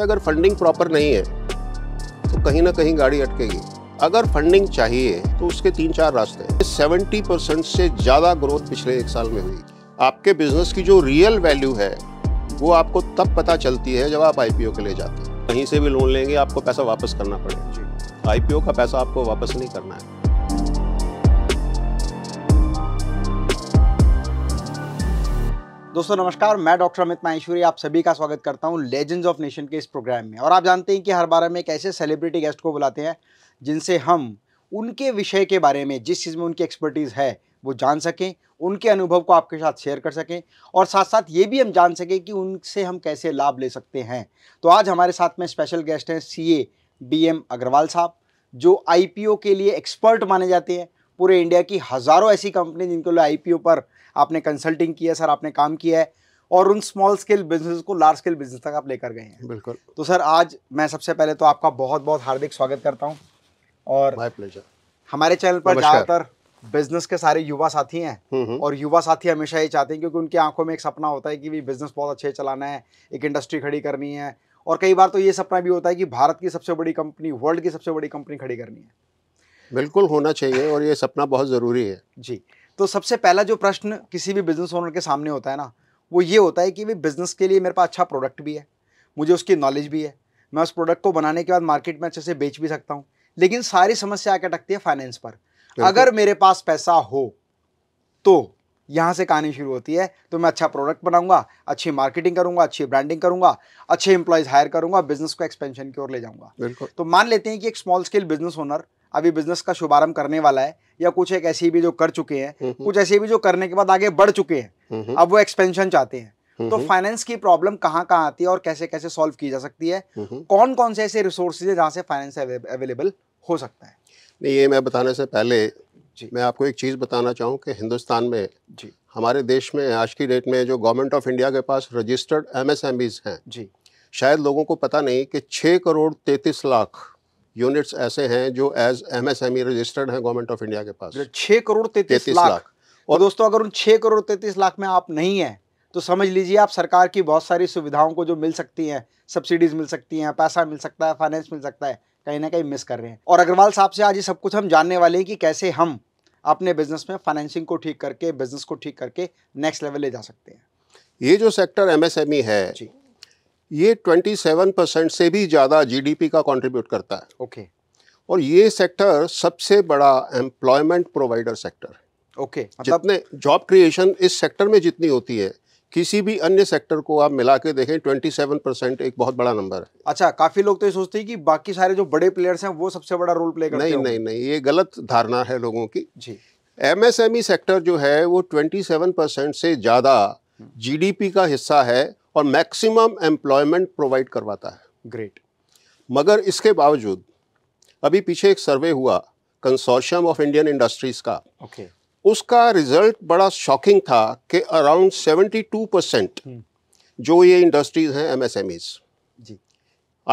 अगर funding proper नहीं है तो कहीं ना कहीं गाड़ी अटकेगी अगर फंडिंग चाहिए तो उसके तीन चार रास्ते सेवेंटी परसेंट से ज़्यादा ग्रोथ पिछले एक साल में हुई आपके बिजनेस की जो रियल वैल्यू है वो आपको तब पता चलती है जब आप आईपीओ के लिए जाते हैं कहीं से भी लोन लेंगे आपको पैसा वापस करना पड़ेगा आईपीओ का पैसा आपको वापस नहीं करना है दोस्तों नमस्कार मैं डॉक्टर अमित माहेश्वरी आप सभी का स्वागत करता हूं लेजेंड्स ऑफ नेशन के इस प्रोग्राम में और आप जानते हैं कि हर बार में एक ऐसे सेलिब्रिटी गेस्ट को बुलाते हैं जिनसे हम उनके विषय के बारे में जिस चीज़ में उनकी एक्सपर्टीज़ है वो जान सकें उनके अनुभव को आपके साथ शेयर कर सकें और साथ साथ ये भी हम जान सकें कि उनसे हम कैसे लाभ ले सकते हैं तो आज हमारे साथ में स्पेशल गेस्ट हैं सी ए एम अग्रवाल साहब जो आई के लिए एक्सपर्ट माने जाते हैं पूरे इंडिया की हज़ारों ऐसी कंपनी जिनके लिए आई पर आपने कंसल्टिंग की है सर आपने काम किया है और उन स्मॉल स्केल बिजनेस को लार्ज स्केल बिजनेस तक आप लेकर गए हैं बिल्कुल तो सर आज मैं सबसे पहले तो आपका बहुत बहुत हार्दिक स्वागत करता हूँ और माय प्लेजर हमारे चैनल पर ज़्यादातर बिजनेस के सारे युवा साथी हैं हम्म, हम्म। और युवा साथी हमेशा ये चाहते हैं क्योंकि उनकी आंखों में एक सपना होता है कि भी बिजनेस बहुत अच्छे चलाना है एक इंडस्ट्री खड़ी करनी है और कई बार तो ये सपना भी होता है कि भारत की सबसे बड़ी कंपनी वर्ल्ड की सबसे बड़ी कंपनी खड़ी करनी है बिल्कुल होना चाहिए और ये सपना बहुत ज़रूरी है जी तो सबसे पहला जो प्रश्न किसी भी बिज़नेस ओनर के सामने होता है ना वो ये होता है कि भाई बिज़नेस के लिए मेरे पास अच्छा प्रोडक्ट भी है मुझे उसकी नॉलेज भी है मैं उस प्रोडक्ट को बनाने के बाद मार्केट में अच्छे से बेच भी सकता हूँ लेकिन सारी समस्या आके अटकती है फाइनेंस पर अगर मेरे पास पैसा हो तो यहाँ से कहानी शुरू होती है तो मैं अच्छा प्रोडक्ट बनाऊंगा अच्छी मार्केटिंग करूंगा अच्छी ब्रांडिंग करूंगा अच्छे एम्प्लॉयज हायर करूंगा बिजनेस को एक्सपेंशन की ओर ले जाऊंगा तो मान लेते हैं कि एक स्मॉल स्केल बिजनेस ओनर अभी बिजनेस का शुभारंभ करने वाला है या कुछ एक ऐसी भी जो कर चुके हैं हम्म, हम्म। कुछ ऐसे भी जो करने के बाद आगे बढ़ चुके हैं हम्म, अब वो एक्सपेंशन चाहते हैं तो फाइनेंस की प्रॉब्लम कहाँ कहाँ आती है और कैसे कैसे सॉल्व की जा सकती है कौन कौन से ऐसे रिसोर्सेज है जहाँ से फाइनेंस अवेलेबल हो सकता है नहीं ये मैं बताने से पहले मैं आपको एक चीज़ बताना चाहूँ कि हिंदुस्तान में जी हमारे देश में आज की डेट में जो गवर्नमेंट ऑफ इंडिया के पास रजिस्टर्ड एम हैं जी शायद लोगों को पता नहीं कि छः करोड़ तैंतीस लाख यूनिट्स ऐसे हैं जो as M M S E registered हैं गवर्नमेंट ऑफ इंडिया के पास मतलब छः करोड़ तैतीस लाख, और दोस्तों अगर उन छः करोड़ तैतीस लाख में आप नहीं हैं तो समझ लीजिए आप सरकार की बहुत सारी सुविधाओं को जो मिल सकती हैं सब्सिडीज़ मिल सकती हैं पैसा मिल सकता है फाइनेंस मिल सकता है कहीं ना कहीं मिस कर रहे हैं और अग्रवाल साहब से आज ये सब कुछ हम जानने वाले हैं कि कैसे हम अपने बिजनेस में फाइनेंसिंग को ठीक करके बिजनेस को ठीक करके नेक्स्ट लेवल ले जा सकते हैं ये जो सेक्टर एमएसएमई e है ये 27 परसेंट से भी ज़्यादा जीडीपी का कंट्रीब्यूट करता है ओके okay. और ये सेक्टर सबसे बड़ा employment provider sector okay okay. मतलब- जितने जॉब क्रिएशन इस सेक्टर में जितनी होती है किसी भी अन्य सेक्टर को आप मिला के देखें 27 परसेंट एक बहुत बड़ा नंबर है अच्छा काफ़ी लोग तो ये सोचते हैं कि बाकी सारे जो बड़े प्लेयर्स हैं वो सबसे बड़ा रोल प्ले करते नहीं नहीं नहीं ये गलत धारणा है लोगों की जी एमएसएमई सेक्टर e जो है वो 27 परसेंट से ज़्यादा जीडीपी हम्म। का हिस्सा है और मैक्सिमम एम्प्लॉयमेंट प्रोवाइड करवाता है ग्रेट मगर इसके बावजूद अभी पीछे एक सर्वे हुआ कंसोर्शियम ऑफ इंडियन इंडस्ट्रीज़ का ओके okay. उसका रिजल्ट बड़ा शॉकिंग था कि अराउंड 72 परसेंट जो ये इंडस्ट्रीज हैं M S M G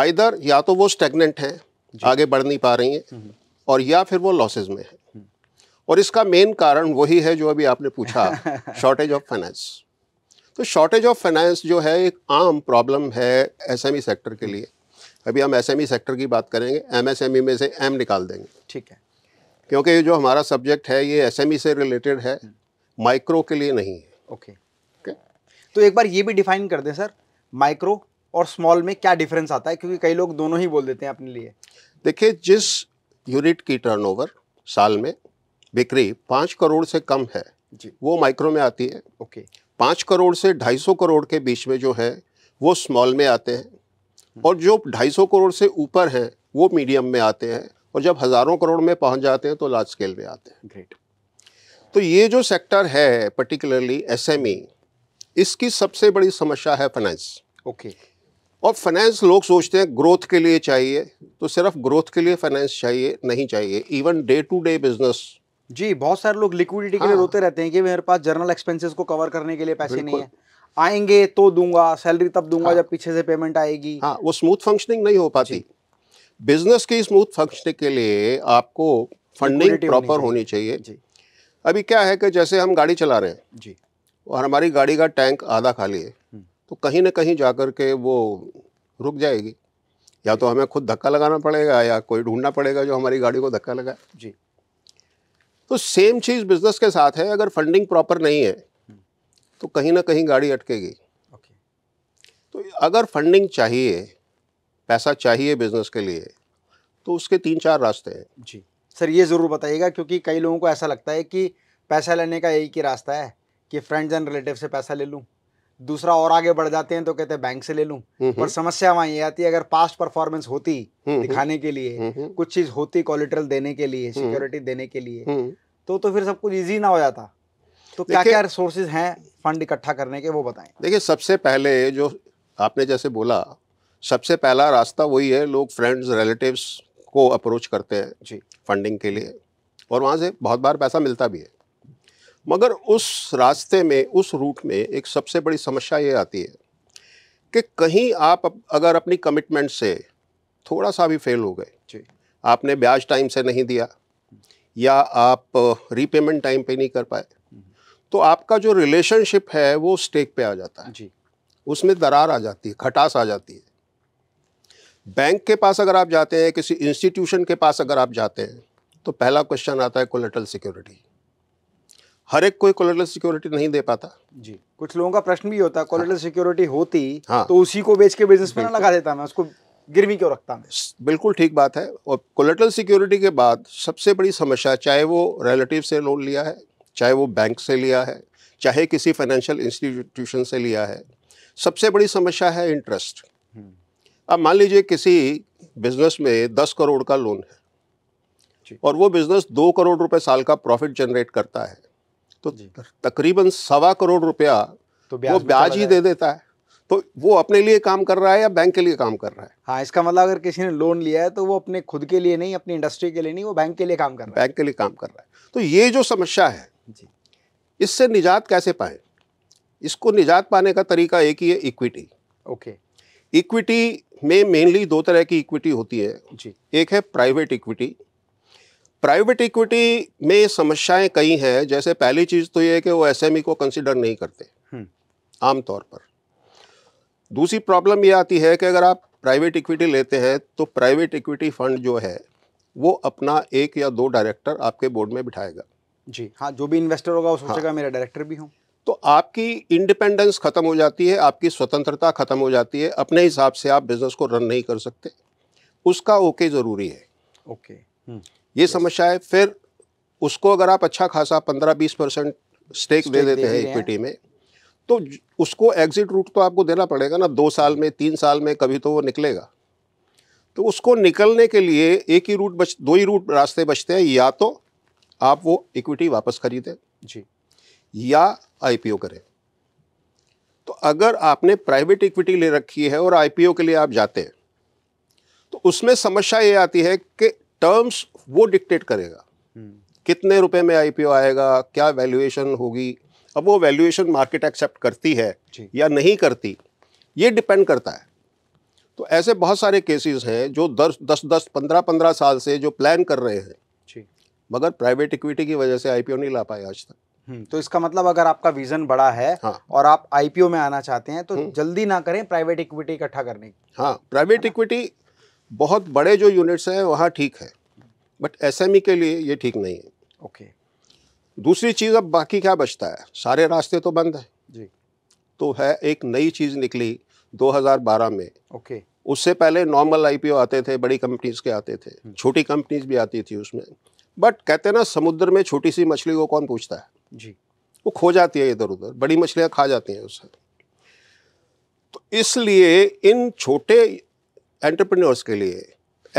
either या तो वो स्टेगनेंट हैं आगे बढ़ नहीं पा रही हैं हम्म। और या फिर वो लॉसेज में है हम्म। और इसका मेन कारण वही है जो अभी आपने पूछा शॉर्टेज ऑफ फाइनेंस तो शॉर्टेज ऑफ फाइनेंस जो है एक आम प्रॉब्लम है एसएमई सेक्टर e के लिए अभी हम एसएमई सेक्टर e की बात करेंगे एमएसएमई e में से एम निकाल देंगे ठीक है क्योंकि जो हमारा सब्जेक्ट है ये एसएमई से रिलेटेड है माइक्रो के लिए नहीं है ओके okay. okay? तो एक बार ये भी डिफाइन कर दें सर माइक्रो और स्मॉल में क्या डिफरेंस आता है क्योंकि कई लोग दोनों ही बोल देते हैं अपने लिए देखिए जिस यूनिट की टर्नओवर साल में बिक्री पाँच करोड़ से कम है जी वो माइक्रो में आती है ओके okay. पाँच करोड़ से ढाई सौ करोड़ के बीच में जो है वो स्मॉल में आते हैं और जो ढाई सौ करोड़ से ऊपर हैं वो मीडियम में आते हैं और जब हज़ारों करोड़ में पहुंच जाते हैं तो लार्ज स्केल में आते हैं ग्रेट तो ये जो सेक्टर है पर्टिकुलरली एस e, इसकी सबसे बड़ी समस्या है फाइनेंस ओके okay. और फाइनेंस लोग सोचते हैं ग्रोथ के लिए चाहिए तो सिर्फ ग्रोथ के लिए फाइनेंस चाहिए नहीं चाहिए even day to day business जी बहुत सारे लोग लिक्विडिटी हाँ। के लिए हाँ। रोते रहते हैं कि मेरे पास जर्नल एक्सपेंसेस को कवर करने के लिए पैसे नहीं है आएंगे तो दूंगा सैलरी तब दूंगा हाँ। जब पीछे से पेमेंट आएगी हाँ वो स्मूथ फंक्शनिंग नहीं हो पाती बिजनेस की स्मूथ फंक्शनिंग के लिए आपको फंडिंग प्रॉपर होनी चाहिए जी अभी क्या है कि जैसे हम गाड़ी चला रहे हैं जी और हमारी गाड़ी का टैंक आधा खाली है हम्म। तो कहीं ना कहीं जाकर के वो रुक जाएगी या तो हमें खुद धक्का लगाना पड़ेगा या कोई ढूंढना पड़ेगा जो हमारी गाड़ी को धक्का लगाए जी तो सेम चीज़ बिजनेस के साथ है अगर फंडिंग प्रॉपर नहीं है तो कहीं ना कहीं गाड़ी अटकेगी तो अगर फंडिंग चाहिए पैसा चाहिए बिजनेस के लिए तो उसके तीन चार रास्ते हैं जी सर ये ज़रूर बताइएगा क्योंकि कई लोगों को ऐसा लगता है कि पैसा लेने का यही की रास्ता है कि फ्रेंड्स एंड रिलेटिव से पैसा ले लूँ दूसरा और आगे बढ़ जाते हैं तो कहते हैं बैंक से ले लूं हम्म, पर हम्म। समस्या वहां ये आती है अगर पास्ट परफॉर्मेंस होती हम्म, दिखाने के लिए कुछ चीज होती कोलिट्रल देने के लिए सिक्योरिटी देने के लिए तो तो फिर सब कुछ ईजी ना हो जाता तो क्या क्या रिसोर्सेज हैं फंड इकट्ठा करने के वो बताएं देखिए सबसे पहले जो आपने जैसे बोला सबसे पहला रास्ता वही है लोग फ्रेंड्स रिलेटिव्स को अप्रोच करते हैं जी फंडिंग के लिए और वहाँ से बहुत बार पैसा मिलता भी है मगर उस रास्ते में उस रूट में एक सबसे बड़ी समस्या ये आती है कि कहीं आप अगर अपनी कमिटमेंट से थोड़ा सा भी फेल हो गए जी आपने ब्याज टाइम से नहीं दिया या आप रीपेमेंट टाइम पे नहीं कर पाए तो आपका जो रिलेशनशिप है वो स्टेक पे आ जाता है जी उसमें दरार आ जाती है खटास आ जाती है बैंक के पास अगर आप जाते हैं किसी इंस्टीट्यूशन के पास अगर आप जाते हैं तो पहला क्वेश्चन आता है कोलेटल सिक्योरिटी हर एक कोई कोलेटल सिक्योरिटी नहीं दे पाता जी कुछ लोगों का प्रश्न भी होता है हाँ। सिक्योरिटी होती हाँ तो उसी को बेच के बिजनेस में लगा देता मैं उसको गिरवी क्यों रखता मैं बिल्कुल ठीक बात है और कोलेटल सिक्योरिटी के बाद सबसे बड़ी समस्या चाहे वो रिलेटिव से लोन लिया है चाहे वो बैंक से लिया है चाहे किसी फाइनेंशियल इंस्टीट्यूशन से लिया है सबसे बड़ी समस्या है इंटरेस्ट हम्म। अब मान लीजिए किसी बिजनेस में दस करोड़ का लोन है और वो बिजनेस दो करोड़ रुपए साल का प्रॉफिट जनरेट करता है तो तकरीबन सवा करोड़ रुपया तो वो ब्याज ही दे देता है तो वो अपने लिए काम कर रहा है या बैंक के लिए काम कर रहा है हाँ इसका मतलब अगर किसी ने लोन लिया है तो वो अपने खुद के लिए नहीं अपनी इंडस्ट्री के लिए नहीं वो बैंक के लिए काम कर रहा है बैंक के लिए काम कर रहा है तो ये जो समस्या है जी इससे निजात कैसे पाए इसको निजात पाने का तरीका एक ही है इक्विटी ओके इक्विटी में मेनली दो तरह की इक्विटी होती है जी एक है प्राइवेट इक्विटी प्राइवेट इक्विटी में समस्याएं कई हैं जैसे पहली चीज़ तो ये है कि वो एस e को कंसिडर नहीं करते हम्म। आमतौर पर दूसरी प्रॉब्लम ये आती है कि अगर आप प्राइवेट इक्विटी लेते हैं तो प्राइवेट इक्विटी फंड जो है वो अपना एक या दो डायरेक्टर आपके बोर्ड में बिठाएगा जी हाँ जो भी इन्वेस्टर होगा वो हाँ। सोचेगा हाँ, मेरा डायरेक्टर भी हूँ तो आपकी इंडिपेंडेंस खत्म हो जाती है आपकी स्वतंत्रता खत्म हो जाती है अपने हिसाब से आप बिजनेस को रन नहीं कर सकते उसका ओके ज़रूरी है ओके हम्म। ये समस्या है फिर उसको अगर आप अच्छा खासा पंद्रह बीस परसेंट स्टेक दे देते हैं इक्विटी में तो उसको एग्जिट रूट तो आपको देना पड़ेगा ना दो साल में तीन साल में कभी तो वो निकलेगा तो उसको निकलने के लिए एक ही रूट बच दो ही रूट रास्ते बचते हैं या तो आप वो इक्विटी वापस खरीदें जी या आईपीओ करें तो अगर आपने प्राइवेट इक्विटी ले रखी है और आईपीओ के लिए आप जाते हैं तो उसमें समस्या ये आती है कि टर्म्स वो डिक्टेट करेगा हम्म। कितने रुपए में आईपीओ आएगा क्या वैल्यूएशन होगी अब वो वैल्यूएशन मार्केट एक्सेप्ट करती है या नहीं करती ये डिपेंड करता है तो ऐसे बहुत सारे केसेस हैं जो दस दस दस पंद्रह पंद्रह साल से जो प्लान कर रहे हैं मगर प्राइवेट इक्विटी की वजह से आईपीओ नहीं ला पाए आज तक हम्म, तो इसका मतलब अगर आपका विजन बड़ा है हाँ। और आप आईपीओ में आना चाहते हैं तो हम्म। जल्दी ना करें प्राइवेट इक्विटी इकट्ठा करने की हाँ प्राइवेट इक्विटी बहुत बड़े जो यूनिट्स हैं वहाँ ठीक है बट एस e के लिए ये ठीक नहीं है ओके दूसरी चीज़ अब बाकी क्या बचता है सारे रास्ते तो बंद है जी तो है एक नई चीज़ निकली 2012 में ओके उससे पहले नॉर्मल आईपीओ आते थे बड़ी कंपनीज के आते थे हम्म। छोटी कंपनीज भी आती थी उसमें बट कहते हैं ना समुद्र में छोटी सी मछली को कौन पूछता है जी वो खो जाती है इधर उधर बड़ी मछलियाँ खा जाती हैं उससे तो इसलिए इन छोटे एंटरप्रेन्योर्स के लिए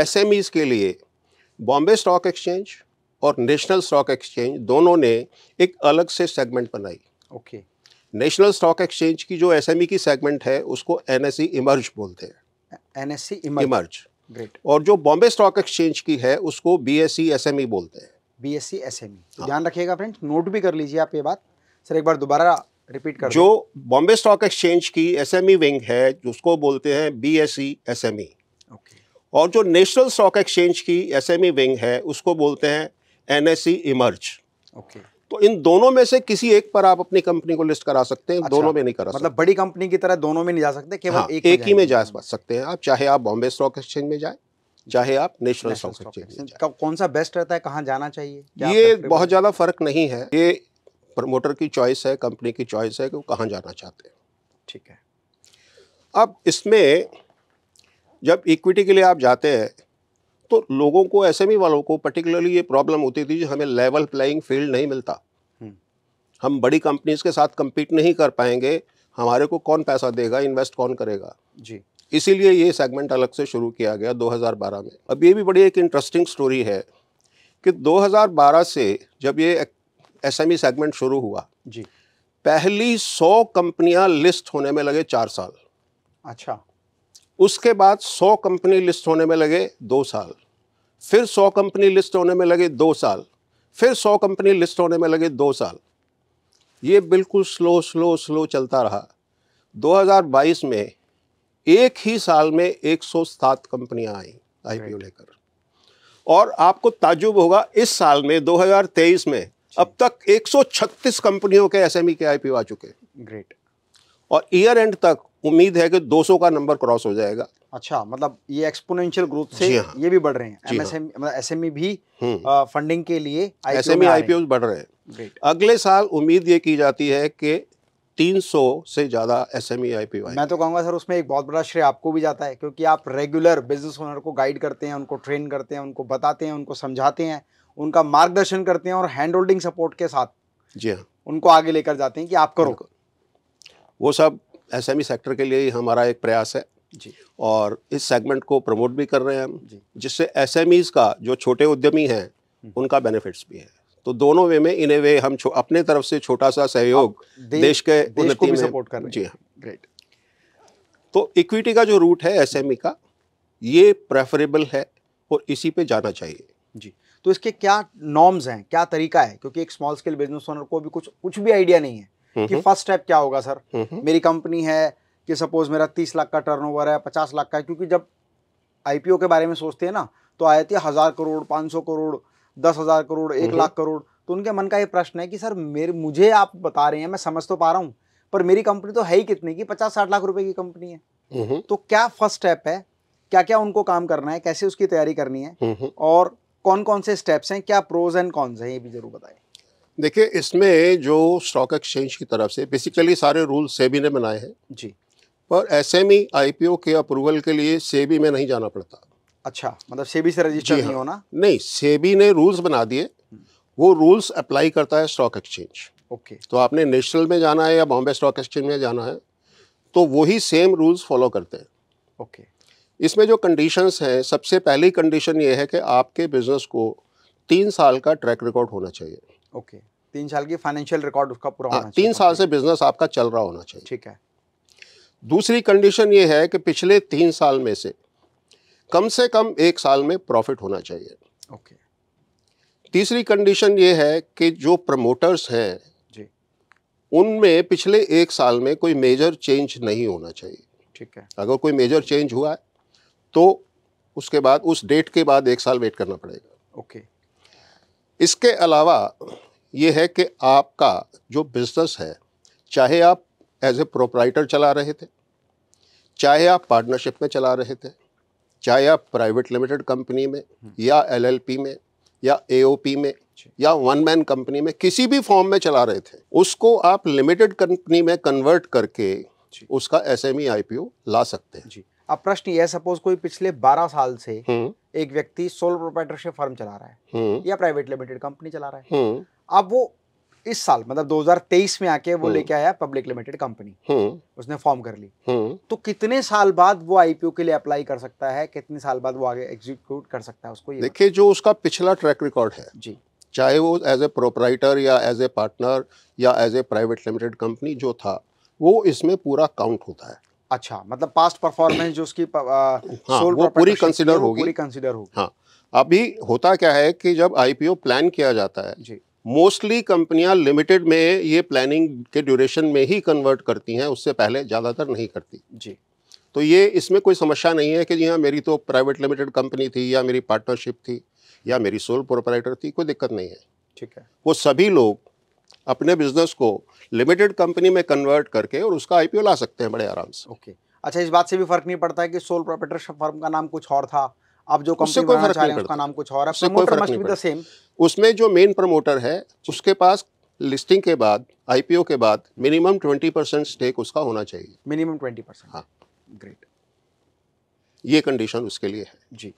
एस के लिए बॉम्बे स्टॉक एक्सचेंज और नेशनल स्टॉक एक्सचेंज दोनों ने एक अलग से सेगमेंट बनाई ओके नेशनल स्टॉक एक्सचेंज की जो एस e की सेगमेंट है उसको एन इमर्ज e बोलते हैं एन इमर्ज ग्रेट और जो बॉम्बे स्टॉक एक्सचेंज की है उसको B S C S M E बोलते हैं B S C S M E ध्यान रखिएगा फ्रेंड नोट भी कर लीजिए आप ये बात सर एक बार दोबारा रिपीट कर जो बॉम्बे स्टॉक एक्सचेंज की एस एम ई विंग है उसको बोलते हैं B S C S M E और जो नेशनल स्टॉक एक्सचेंज की एस e विंग है उसको बोलते हैं एन इमर्ज e ओके तो इन दोनों में से किसी एक पर आप अपनी कंपनी को लिस्ट करा सकते हैं अच्छा, दोनों में नहीं करा मतलब सकते बड़ी कंपनी की तरह दोनों में नहीं जा सकते केवल हाँ, एक, एक ही में जा सकते हैं आप चाहे आप बॉम्बे स्टॉक एक्सचेंज में जाए चाहे आप नेशनल स्टॉक एक्सचेंज में जाए कौन सा बेस्ट रहता है कहाँ जाना चाहिए ये बहुत ज़्यादा फर्क नहीं है ये प्रमोटर की चॉइस है कंपनी की चॉइस है कि वो कहाँ जाना चाहते हैं ठीक है अब इसमें जब इक्विटी के लिए आप जाते हैं तो लोगों को एस वालों को पर्टिकुलरली ये प्रॉब्लम होती थी हमें लेवल प्लेइंग फील्ड नहीं मिलता हम्म। हम बड़ी कंपनीज के साथ कम्पीट नहीं कर पाएंगे हमारे को कौन पैसा देगा इन्वेस्ट कौन करेगा जी इसीलिए ये सेगमेंट अलग से शुरू किया गया 2012 में अब ये भी बड़ी एक इंटरेस्टिंग स्टोरी है कि 2012 से जब ये एसएमई सेगमेंट e शुरू हुआ जी पहली सौ कंपनियां लिस्ट होने में लगे चार साल अच्छा उसके बाद सौ कंपनी लिस्ट होने में लगे दो साल फिर सौ कंपनी लिस्ट होने में लगे दो साल फिर सौ कंपनी लिस्ट होने में लगे दो साल ये बिल्कुल स्लो स्लो स्लो चलता रहा 2022 में एक ही साल में 107 कंपनियाँ आई आईपीओ लेकर और आपको ताजुब होगा इस साल में 2023 में अब तक 136 कंपनियों के एसएमई e के आईपीओ आ चुके ग्रेट और ईयर एंड तक उम्मीद है कि 200 का नंबर क्रॉस हो जाएगा अच्छा मतलब ये एक्सपोनेंशियल ग्रोथ से हाँ, ये भी बढ़ रहे हैं एमएसएमई हाँ। मतलब एसएमई e भी आ, हम्म। फंडिंग के लिए एसएमई e, आईपीओ बढ़ रहे हैं अगले साल उम्मीद ये की जाती है कि 300 से ज़्यादा e, एस एम मैं तो कहूंगा सर उसमें एक बहुत बड़ा श्रेय आपको भी जाता है क्योंकि आप रेगुलर बिजनेस ओनर को गाइड करते हैं उनको ट्रेन करते हैं उनको बताते हैं उनको समझाते हैं उनका मार्गदर्शन करते हैं और हैंड होल्डिंग सपोर्ट के साथ जी हाँ उनको आगे लेकर जाते हैं कि आप करो वो सब एसएमई सेक्टर e के लिए हमारा एक प्रयास है जी और इस सेगमेंट को प्रमोट भी कर रहे हैं हम जिससे एसएमईज का जो छोटे उद्यमी हैं हम्म। उनका बेनिफिट्स भी है तो दोनों वे में इन ए वे हम अपने तरफ से छोटा सा सहयोग दे, देश के देश को भी सपोर्ट कर रहे हैं जी हाँ ग्रेट तो इक्विटी का जो रूट है ई e का ये प्रेफरेबल है और इसी पे जाना चाहिए जी तो इसके क्या नॉर्म्स हैं क्या तरीका है क्योंकि एक स्मॉल स्केल बिजनेस ओनर को भी कुछ कुछ भी आइडिया नहीं है कि फर्स्ट स्टेप क्या होगा सर मेरी कंपनी है कि सपोज मेरा तीस लाख का टर्नओवर है पचास लाख का है क्योंकि जब आईपीओ के बारे में सोचते हैं ना तो आए थे है हज़ार करोड़ पाँच सौ करोड़ दस हज़ार करोड़ एक लाख करोड़ तो उनके मन का ये प्रश्न है कि सर मेरे मुझे आप बता रहे हैं मैं समझ तो पा रहा हूँ पर मेरी कंपनी तो है ही कितने की पचास साठ लाख रुपए की कंपनी है तो क्या फर्स्ट स्टेप है क्या क्या उनको काम करना है कैसे उसकी तैयारी करनी है और कौन कौन से स्टेप्स हैं क्या प्रोज एंड कॉन्स हैं ये भी जरूर बताएं देखिए इसमें जो स्टॉक एक्सचेंज की तरफ से बेसिकली सारे रूल सेबी ने बनाए हैं जी पर S M I P O के अप्रूवल के लिए सेबी में नहीं जाना पड़ता अच्छा मतलब सेबी से रजिस्टर नहीं हाँ। होना नहीं सेबी ने रूल्स बना दिए वो रूल्स अप्लाई करता है स्टॉक एक्सचेंज ओके तो आपने नेशनल में जाना है या बॉम्बे स्टॉक एक्सचेंज में जाना है तो वही सेम रूल्स फॉलो करते हैं ओके इसमें जो कंडीशंस हैं सबसे पहली कंडीशन ये है कि आपके बिजनेस को तीन साल का ट्रैक रिकॉर्ड होना चाहिए ओके तीन साल की फाइनेंशियल रिकॉर्ड उसका पूरा हाँ, होना तीन साल से बिजनेस आपका चल रहा होना चाहिए ठीक है दूसरी कंडीशन ये है कि पिछले तीन साल में से कम से कम एक साल में प्रॉफिट होना चाहिए ओके तीसरी कंडीशन ये है कि जो प्रमोटर्स हैं जी उनमें पिछले एक साल में कोई मेजर चेंज नहीं होना चाहिए ठीक है अगर कोई मेजर चेंज हुआ है तो उसके बाद उस डेट के बाद एक साल वेट करना पड़ेगा ओके okay. इसके अलावा ये है कि आपका जो बिज़नेस है चाहे आप एज ए प्रोपराइटर चला रहे थे चाहे आप पार्टनरशिप में चला रहे थे चाहे आप प्राइवेट लिमिटेड कंपनी में या एलएलपी में या एओपी में या वन मैन कंपनी में किसी भी फॉर्म में चला रहे थे उसको आप लिमिटेड कंपनी में कन्वर्ट करके उसका एस एम e, ला सकते हैं जी अब प्रश्न यह सपोज कोई पिछले 12 साल से हम्म। एक व्यक्ति सोल प्रोप्राइटरशिप फर्म चला रहा है हम्म। या प्राइवेट लिमिटेड कंपनी चला रहा है हम्म। अब वो इस साल मतलब 2023 में आके वो हम्म। लेके आया पब्लिक लिमिटेड कंपनी उसने फॉर्म कर ली तो कितने साल बाद वो आईपीओ के लिए अप्लाई कर सकता है कितने साल बाद वो आगे एग्जीक्यूट कर सकता है उसको देखिए जो उसका पिछला ट्रैक रिकॉर्ड है जी चाहे वो एज ए प्रोपराइटर या एज ए पार्टनर या as a private limited company जो था वो इसमें पूरा काउंट होता है अच्छा मतलब पास्ट परफॉर्मेंस जो उसकी हाँ, वो पूरी कंसिडर होगी पूरी कंसिडर होगी हाँ अभी होता क्या है कि जब आईपीओ प्लान किया जाता है जी मोस्टली कंपनियां लिमिटेड में ये प्लानिंग के ड्यूरेशन में ही कन्वर्ट करती हैं उससे पहले ज़्यादातर नहीं करती जी तो ये इसमें कोई समस्या नहीं है कि जी हाँ मेरी तो प्राइवेट लिमिटेड कंपनी थी या मेरी पार्टनरशिप थी या मेरी सोल प्रोपराइटर थी कोई दिक्कत नहीं है ठीक है वो सभी लोग अपने बिजनेस को लिमिटेड कंपनी में कन्वर्ट करके और उसका आईपीओ ला सकते हैं बड़े आराम से ओके अच्छा इस बात से भी फर्क नहीं पड़ता है कि सोल प्रोपरेटरशिप फर्म का नाम कुछ और था अब जो कंपनी कोई फर्क नहीं हैं उसका नाम कुछ और है कोई फर्क नहीं पड़ता सेम उसमें जो मेन प्रमोटर है उसके पास लिस्टिंग के बाद आईपीओ के बाद मिनिमम ट्वेंटी परसेंट स्टेक उसका होना चाहिए मिनिमम ट्वेंटी परसेंट हाँ ग्रेट ये कंडीशन उसके लिए है जी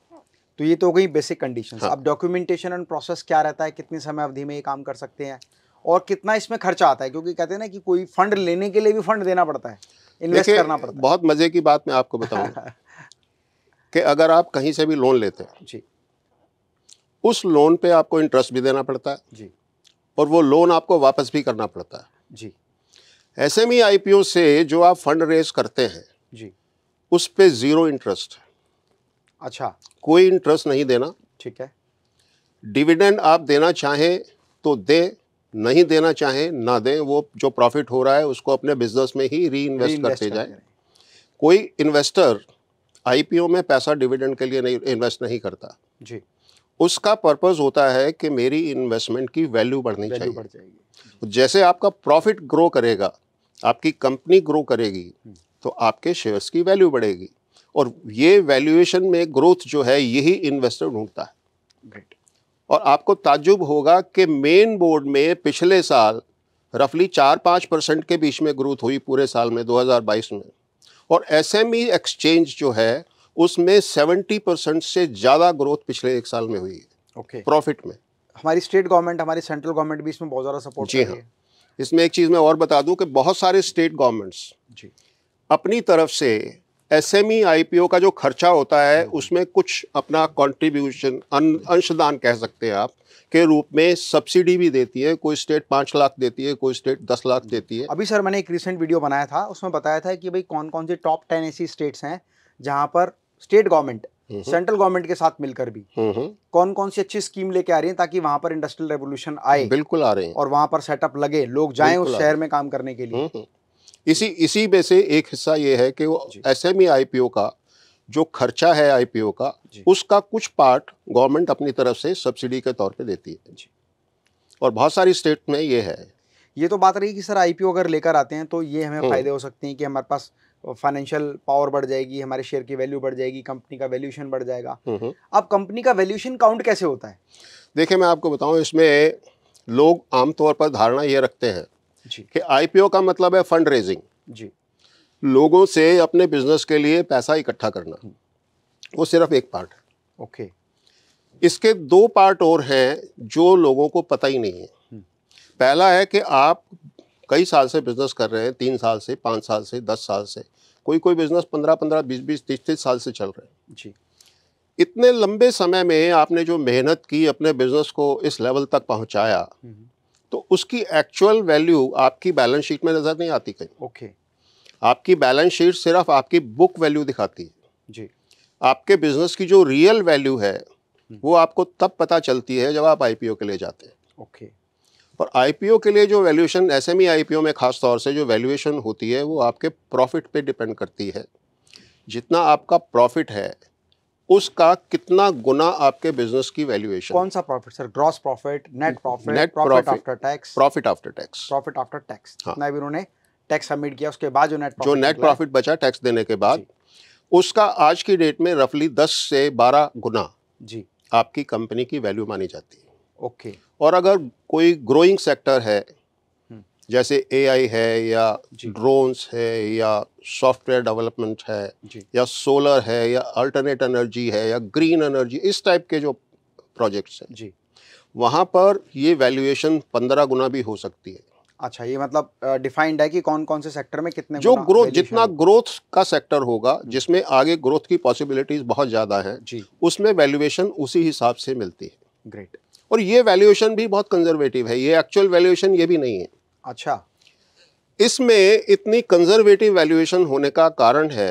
तो ये तो हो गई बेसिक कंडीशन हाँ। अब डॉक्यूमेंटेशन एंड प्रोसेस क्या रहता है कितने समय अवधि में ये काम कर सकते हैं और कितना इसमें खर्चा आता है क्योंकि कहते हैं ना कि कोई फंड लेने के लिए भी फंड देना पड़ता है इन्वेस्ट करना पड़ता है बहुत मज़े की बात मैं आपको बताऊं कि अगर आप कहीं से भी लोन लेते हैं जी उस लोन पे आपको इंटरेस्ट भी देना पड़ता है जी और वो लोन आपको वापस भी करना पड़ता है जी ऐसे में ई से जो आप फंड रेज करते हैं जी उस पर ज़ीरो इंटरेस्ट अच्छा कोई इंटरेस्ट नहीं देना ठीक है डिविडेंड आप देना चाहें तो दें नहीं देना चाहें ना दें वो जो प्रॉफिट हो रहा है उसको अपने बिजनेस में ही री इन्वेस्ट करते जाए कोई इन्वेस्टर आईपीओ में पैसा डिविडेंड के लिए नहीं इन्वेस्ट नहीं करता जी उसका पर्पज होता है कि मेरी इन्वेस्टमेंट की वैल्यू बढ़नी चाहिए, बढ़ जाएगी। जैसे आपका प्रॉफिट ग्रो करेगा आपकी कंपनी ग्रो करेगी हम्म। तो आपके शेयर्स की वैल्यू बढ़ेगी और ये वैल्यूएशन में ग्रोथ जो है यही इन्वेस्टर ढूंढता है और हाँ। आपको ताजुब होगा कि मेन बोर्ड में पिछले साल रफली चार पाँच परसेंट के बीच में ग्रोथ हुई पूरे साल में 2022 में और एसएमई एक्सचेंज e जो है उसमें 70 परसेंट से ज़्यादा ग्रोथ पिछले एक साल में हुई है ओके प्रॉफिट में हमारी स्टेट गवर्नमेंट हमारी सेंट्रल गवर्नमेंट भी इसमें बहुत ज़्यादा सपोर्ट जी हाँ इसमें एक चीज़ मैं और बता दूँ कि बहुत सारे स्टेट गवर्नमेंट्स जी अपनी तरफ से एसएमई आईपीओ e, का जो खर्चा होता है हम्म। उसमें कुछ अपना कंट्रीब्यूशन अंशदान कह सकते हैं आप के रूप में सब्सिडी भी देती है कोई स्टेट पाँच लाख देती है कोई स्टेट दस लाख देती है अभी सर मैंने एक रिसेंट वीडियो बनाया था उसमें बताया था कि भाई कौन कौन से टॉप टेन ऐसी स्टेट्स हैं जहाँ पर स्टेट गवर्नमेंट सेंट्रल गवर्नमेंट के साथ मिलकर भी हम्म, हम्म। कौन कौन सी अच्छी स्कीम लेके आ रही है ताकि वहां पर इंडस्ट्रियल रेवोल्यूशन आए बिल्कुल आ रहे हैं और वहां पर सेटअप लगे लोग जाएं उस शहर में काम करने के लिए इसी इसी में से एक हिस्सा ये है कि वो एस एम e का जो खर्चा है आई का उसका कुछ पार्ट गवर्नमेंट अपनी तरफ से सब्सिडी के तौर पे देती है जी और बहुत सारी स्टेट में ये है ये तो बात रही कि सर आईपीओ अगर लेकर आते हैं तो ये हमें हम्म। फ़ायदे हो सकते हैं कि हमारे पास फाइनेंशियल पावर बढ़ जाएगी हमारे शेयर की वैल्यू बढ़ जाएगी कंपनी का वैल्यूशन बढ़ जाएगा हम्म, हम्म। अब कंपनी का वैल्यूशन काउंट कैसे होता है देखिए मैं आपको बताऊं इसमें लोग आमतौर पर धारणा ये रखते हैं कि आईपीओ का मतलब है फंड रेजिंग जी लोगों से अपने बिजनेस के लिए पैसा इकट्ठा करना हम्म। वो सिर्फ एक पार्ट ओके इसके दो पार्ट और हैं जो लोगों को पता ही नहीं है हम्म। पहला है कि आप कई साल से बिजनेस कर रहे हैं तीन साल से पाँच साल से दस साल से कोई कोई बिजनेस पंद्रह पंद्रह बीस बीस तीस तीस साल से चल रहे हैं जी इतने लंबे समय में आपने जो मेहनत की अपने बिजनेस को इस लेवल तक पहुंचाया हम्म। तो उसकी एक्चुअल वैल्यू आपकी बैलेंस शीट में नज़र नहीं आती कहीं ओके okay. आपकी बैलेंस शीट सिर्फ आपकी बुक वैल्यू दिखाती है जी आपके बिजनेस की जो रियल वैल्यू है हम्म। वो आपको तब पता चलती है जब आप आईपीओ के लिए जाते हैं ओके okay. और आईपीओ के लिए जो वैल्यूएशन एस एम में खास तौर से जो वैल्यूएशन होती है वो आपके प्रॉफिट पे डिपेंड करती है जितना आपका प्रॉफिट है उसका कितना गुना आपके बिजनेस की वैल्यूएशन कौन सा profit sir gross profit net profit net profit after tax profit after tax profit after tax जितना भी उन्होंने टैक्स सबमिट किया उसके बाद जो नेट जो नेट प्रॉफिट बचा टैक्स देने के बाद उसका आज की डेट में रफली दस से बारह गुना जी आपकी कंपनी की वैल्यू मानी जाती है ओके और अगर कोई ग्रोइंग सेक्टर है जैसे एआई है या ड्रोन्स है या सॉफ्टवेयर डेवलपमेंट है या सोलर है या अल्टरनेट एनर्जी है या ग्रीन एनर्जी इस टाइप के जो प्रोजेक्ट्स हैं जी वहाँ पर ये वैल्यूएशन पंद्रह गुना भी हो सकती है अच्छा ये मतलब डिफाइंड है कि कौन कौन से सेक्टर में कितने जो ग्रोथ जितना ग्रोथ का सेक्टर होगा जिसमें आगे ग्रोथ की पॉसिबिलिटीज बहुत ज़्यादा हैं उसमें वैल्यूएशन उसी हिसाब से मिलती है ग्रेट और ये वैल्यूएशन भी बहुत कंजर्वेटिव है ये एक्चुअल वैल्यूएशन ये भी नहीं है अच्छा इसमें इतनी कंजर्वेटिव वैल्यूएशन होने का कारण है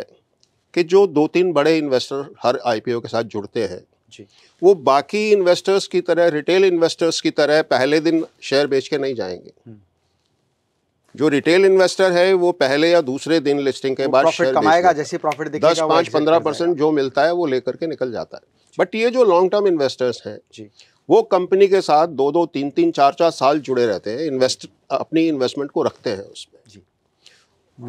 कि जो दो तीन बड़े इन्वेस्टर हर आईपीओ के साथ जुड़ते हैं जी। वो बाकी इन्वेस्टर्स की तरह रिटेल इन्वेस्टर्स की तरह पहले दिन शेयर बेच के नहीं जाएंगे हम्म। जो रिटेल इन्वेस्टर है वो पहले या दूसरे दिन लिस्टिंग के बाद कमाएगा जैसे प्रॉफिट दस पाँच पंद्रह परसेंट जो मिलता है वो लेकर के निकल जाता है बट ये जो लॉन्ग टर्म इन्वेस्टर्स हैं वो कंपनी के साथ दो दो तीन तीन चार चार साल जुड़े रहते हैं इन्वेस्ट अपनी इन्वेस्टमेंट को रखते हैं उसमें जी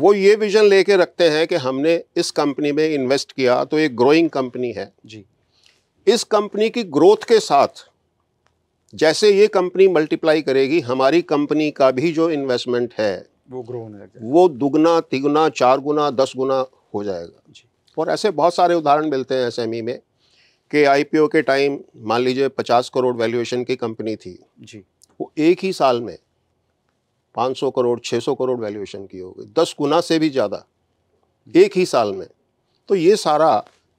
वो ये विजन लेके रखते हैं कि हमने इस कंपनी में इन्वेस्ट किया तो एक ग्रोइंग कंपनी है जी इस कंपनी की ग्रोथ के साथ जैसे ये कंपनी मल्टीप्लाई करेगी हमारी कंपनी का भी जो इन्वेस्टमेंट है वो ग्रो होने वो दुगना तिगुना चार गुना दस गुना हो जाएगा जी और ऐसे बहुत सारे उदाहरण मिलते हैं एस में कि आईपीओ के टाइम मान लीजिए पचास करोड़ वैल्यूएशन की कंपनी थी जी वो एक ही साल में 500 करोड़ 600 करोड़ वैल्यूएशन की हो गई दस गुना से भी ज़्यादा एक ही साल में तो ये सारा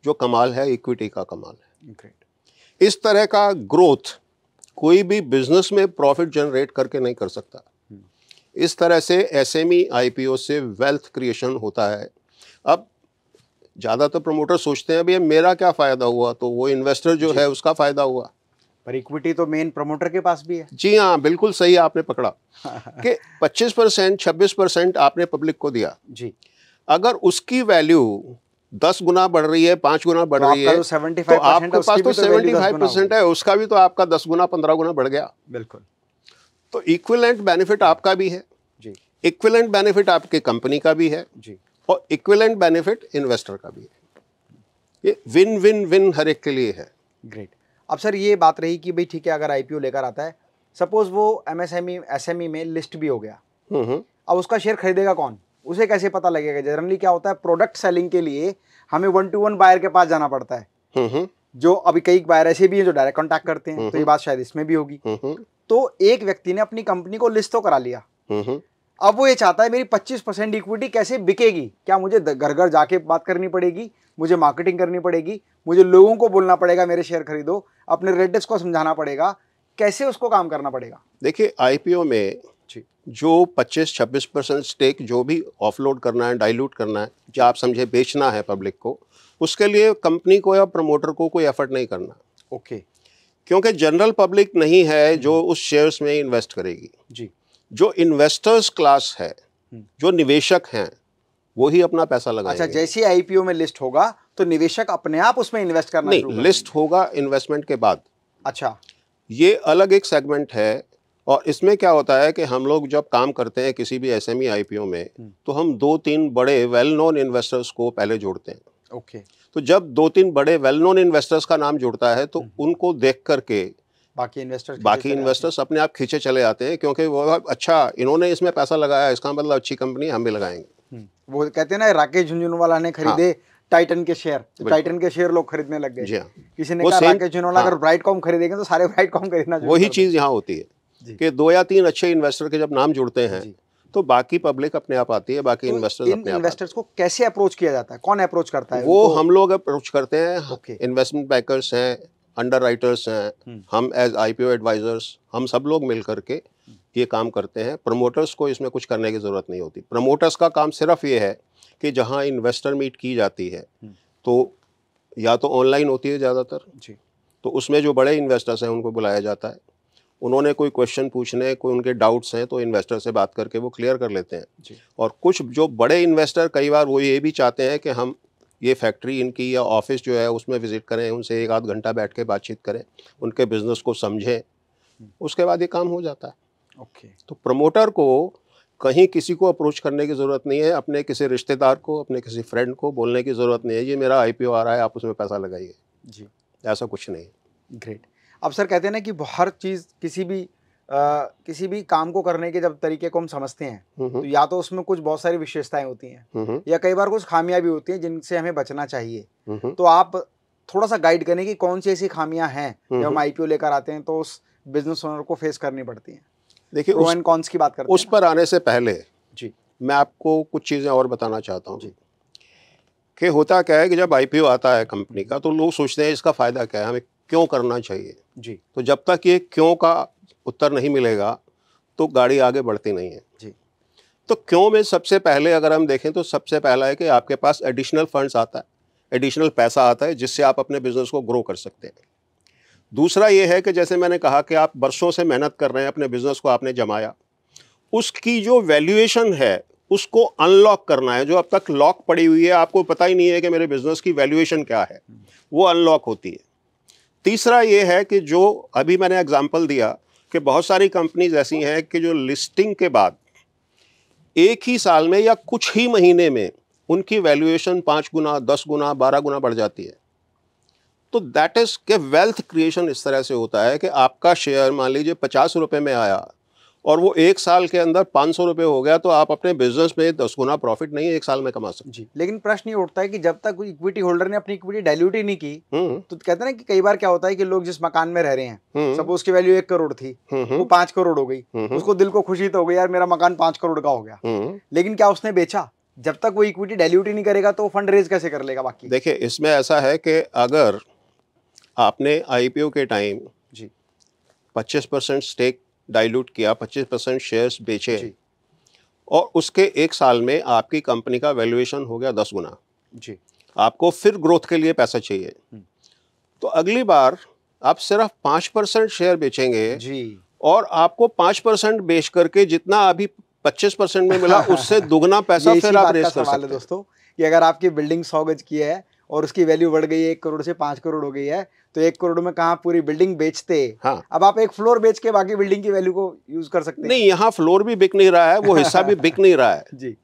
जो कमाल है इक्विटी का कमाल है इस तरह का ग्रोथ कोई भी बिजनेस में प्रॉफिट जनरेट करके नहीं कर सकता हम्म। इस तरह से SME IPO I P O से वेल्थ क्रिएशन होता है अब ज़्यादातर तो प्रमोटर सोचते हैं भैया मेरा क्या फ़ायदा हुआ तो वो इन्वेस्टर जो है उसका फ़ायदा हुआ पर इक्विटी तो मेन प्रमोटर के पास भी है जी हाँ बिल्कुल सही आपने पकड़ा कि 25 परसेंट छब्बीस परसेंट आपने पब्लिक को दिया जी अगर उसकी वैल्यू दस गुना बढ़ रही है पाँच गुना बढ़ तो रही है तो, तो आपके पास तो सेवेंटी फाइव परसेंट है उसका भी तो आपका दस गुना पंद्रह गुना बढ़ गया बिल्कुल तो इक्विलेंट बेनिफिट आपका भी है जी इक्विलेंट बेनिफिट आपके कंपनी का भी है जी और इक्विलेंट बेनिफिट इन्वेस्टर का भी है ये विन विन विन हर एक के लिए है ग्रेट अब सर ये बात रही कि भाई ठीक है अगर आईपीओ लेकर आता है सपोज वो एमएसएमई एसएमई e, e में लिस्ट भी हो गया हम्म, हम्म। अब उसका शेयर खरीदेगा कौन उसे कैसे पता लगेगा जनरली क्या होता है प्रोडक्ट सेलिंग के लिए हमें वन टू वन बायर के पास जाना पड़ता है हम्म, जो अभी कई बायर ऐसे भी हैं जो डायरेक्ट कॉन्टैक्ट करते हैं तो ये बात शायद इसमें भी होगी तो एक व्यक्ति ने अपनी कंपनी को लिस्ट तो करा लिया अब वो ये चाहता है मेरी 25 परसेंट इक्विटी कैसे बिकेगी क्या मुझे घर घर जाके बात करनी पड़ेगी मुझे मार्केटिंग करनी पड़ेगी मुझे लोगों को बोलना पड़ेगा मेरे शेयर खरीदो अपने रिलेटिव को समझाना पड़ेगा कैसे उसको काम करना पड़ेगा देखिए आईपीओ में जो 25-26 परसेंट स्टेक जो भी ऑफलोड करना है डाइल्यूट करना है जो आप समझे बेचना है पब्लिक को उसके लिए कंपनी को या प्रमोटर को कोई एफर्ट नहीं करना ओके okay. क्योंकि जनरल पब्लिक नहीं है जो उस शेयर्स में इन्वेस्ट करेगी जी जो इन्वेस्टर्स क्लास है हम्म। जो निवेशक हैं वो ही अपना पैसा लगाएंगे अच्छा जैसे आईपीओ में लिस्ट होगा तो निवेशक अपने आप उसमें इन्वेस्ट करना नहीं लिस्ट होगा इन्वेस्टमेंट के बाद अच्छा ये अलग एक सेगमेंट है और इसमें क्या होता है कि हम लोग जब काम करते हैं किसी भी एस एम e में हम्म। तो हम दो तीन बड़े वेल नोन इन्वेस्टर्स को पहले जोड़ते हैं ओके okay. तो जब दो तीन बड़े वेल नोन इन्वेस्टर्स का नाम जुड़ता है तो हम्म। उनको देख करके बाकी इन्वेस्टर्स बाकी इन्वेस्टर्स अपने आप खींचे चले जाते हैं क्योंकि वो अच्छा इन्होंने इसमें पैसा लगाया इसका मतलब अच्छी कंपनी हम भी लगाएंगे हम्म। वो कहते हैं ना राकेश झुंझुनवाला ने खरीदे टाइटन हाँ। के शेयर टाइटन तो के शेयर लोग खरीदने लग गए हाँ। किसी ने कहा राकेश झुंझुनवाला हाँ। अगर ब्राइट कॉम खरीदेंगे तो सारे ब्राइट कॉम खरीदना वही चीज यहाँ होती है कि दो या तीन अच्छे इन्वेस्टर के जब नाम जुड़ते हैं तो बाकी पब्लिक अपने आप आती है बाकी तो इन्वेस्टर्स अपने आप इन्वेस्टर्स को कैसे अप्रोच किया जाता है कौन अप्रोच करता है वो हम लोग अप्रोच करते हैं इन्वेस्टमेंट बैंकर्स हैं अंडर राइटर्स हैं हम्म। हम एज ओ एडवाइज़र्स हम सब लोग मिल करके ये काम करते हैं प्रमोटर्स को इसमें कुछ करने की ज़रूरत नहीं होती प्रमोटर्स का काम सिर्फ ये है कि जहाँ इन्वेस्टर मीट की जाती है हम्म। तो या तो ऑनलाइन होती है ज़्यादातर जी तो उसमें जो बड़े इन्वेस्टर्स हैं उनको बुलाया जाता है उन्होंने कोई क्वेश्चन पूछने कोई उनके डाउट्स हैं तो इन्वेस्टर से बात करके वो क्लियर कर लेते हैं और कुछ जो बड़े इन्वेस्टर कई बार वो ये भी चाहते हैं कि हम ये फैक्ट्री इनकी या ऑफिस जो है उसमें विज़िट करें उनसे एक आध घंटा बैठ के बातचीत करें उनके बिज़नेस को समझें उसके बाद ये काम हो जाता है ओके तो प्रमोटर को कहीं किसी को अप्रोच करने की ज़रूरत नहीं है अपने किसी रिश्तेदार को अपने किसी फ्रेंड को बोलने की ज़रूरत नहीं है ये मेरा आई आ रहा है आप उसमें पैसा लगाइए जी ऐसा कुछ नहीं ग्रेट अब सर कहते हैं ना कि हर चीज़ किसी भी किसी भी काम को करने के जब तरीके को हम समझते हैं हम्म, हम्म। तो या तो उसमें कुछ बहुत सारी विशेषताएं होती हैं हम्म, या कई बार कुछ खामियां भी होती हैं जिनसे हमें बचना चाहिए तो आप थोड़ा सा गाइड करें कि कौन सी ऐसी खामियां हैं जब हम आईपीओ लेकर आते हैं तो उस बिजनेस ओनर को फेस करनी पड़ती हैं देखिए प्रो एंड कॉन्स की बात करते उस पर आने से पहले जी मैं आपको कुछ चीज़ें और बताना चाहता हूँ जी कि होता क्या है कि जब आईपीओ आता है कंपनी का तो लोग सोचते हैं इसका फ़ायदा क्या है हमें क्यों करना चाहिए जी तो जब तक ये क्यों का उत्तर नहीं मिलेगा तो गाड़ी आगे बढ़ती नहीं है जी तो क्यों में सबसे पहले अगर हम देखें तो सबसे पहला है कि आपके पास एडिशनल फंड्स आता है एडिशनल पैसा आता है जिससे आप अपने बिज़नेस को ग्रो कर सकते हैं दूसरा ये है कि जैसे मैंने कहा कि आप बरसों से मेहनत कर रहे हैं अपने बिज़नेस को आपने जमाया उसकी जो वैल्यूएशन है उसको अनलॉक करना है जो अब तक लॉक पड़ी हुई है आपको पता ही नहीं है कि मेरे बिज़नेस की वैल्यूएशन क्या है वो अनलॉक होती है तीसरा ये है कि जो अभी मैंने एग्जाम्पल दिया कि बहुत सारी कंपनीज ऐसी हैं कि जो लिस्टिंग के बाद एक ही साल में या कुछ ही महीने में उनकी वैल्यूएशन पाँच गुना दस गुना बारह गुना बढ़ जाती है तो दैट इज़ के वेल्थ क्रिएशन इस तरह से होता है कि आपका शेयर मान लीजिए पचास रुपये में आया और वो एक साल के अंदर पाँच सौ रुपये हो गया तो आप अपने बिजनेस में दस गुना प्रॉफिट नहीं एक साल में कमा सकते जी लेकिन प्रश्न ये उठता है कि जब तक इक्विटी होल्डर ने अपनी इक्विटी डायल्यूट ही नहीं की हम्म। तो कहते हैं कि कई बार क्या होता है कि लोग जिस मकान में रह रहे हैं सपोज की वैल्यू एक करोड़ थी हम्म, हम्म। वो पाँच करोड़ हो गई उसको दिल को खुशी तो हो गई यार मेरा मकान पाँच करोड़ का हो गया लेकिन क्या उसने बेचा जब तक वो इक्विटी डायल्यूट ही नहीं करेगा तो फंड रेज कैसे कर लेगा बाकी देखिए इसमें ऐसा है कि अगर आपने आईपीओ के टाइम जी 25 परसेंट स्टेक डाइल्यूट किया 25 परसेंट शेयर्स बेचे और उसके एक साल में आपकी कंपनी का वैल्यूएशन हो गया दस गुना जी आपको फिर ग्रोथ के लिए पैसा चाहिए हम्म। तो अगली बार आप सिर्फ पाँच परसेंट शेयर बेचेंगे जी और आपको पाँच परसेंट बेच करके जितना अभी पच्चीस परसेंट में मिला उससे दुगना पैसा फिर आप रेस कर सकते हैं दोस्तों कि अगर आपकी बिल्डिंग सौ गज की है और उसकी वैल्यू बढ़ गई है एक करोड़ से पाँच करोड़ हो गई है तो एक करोड़ में कहा पूरी बिल्डिंग बेचते हाँ। अब आप एक फ्लोर बेच के बाकी बिल्डिंग की वैल्यू को यूज कर सकते नहीं यहाँ फ्लोर भी बिक नहीं रहा है वो हिस्सा भी बिक नहीं रहा है जी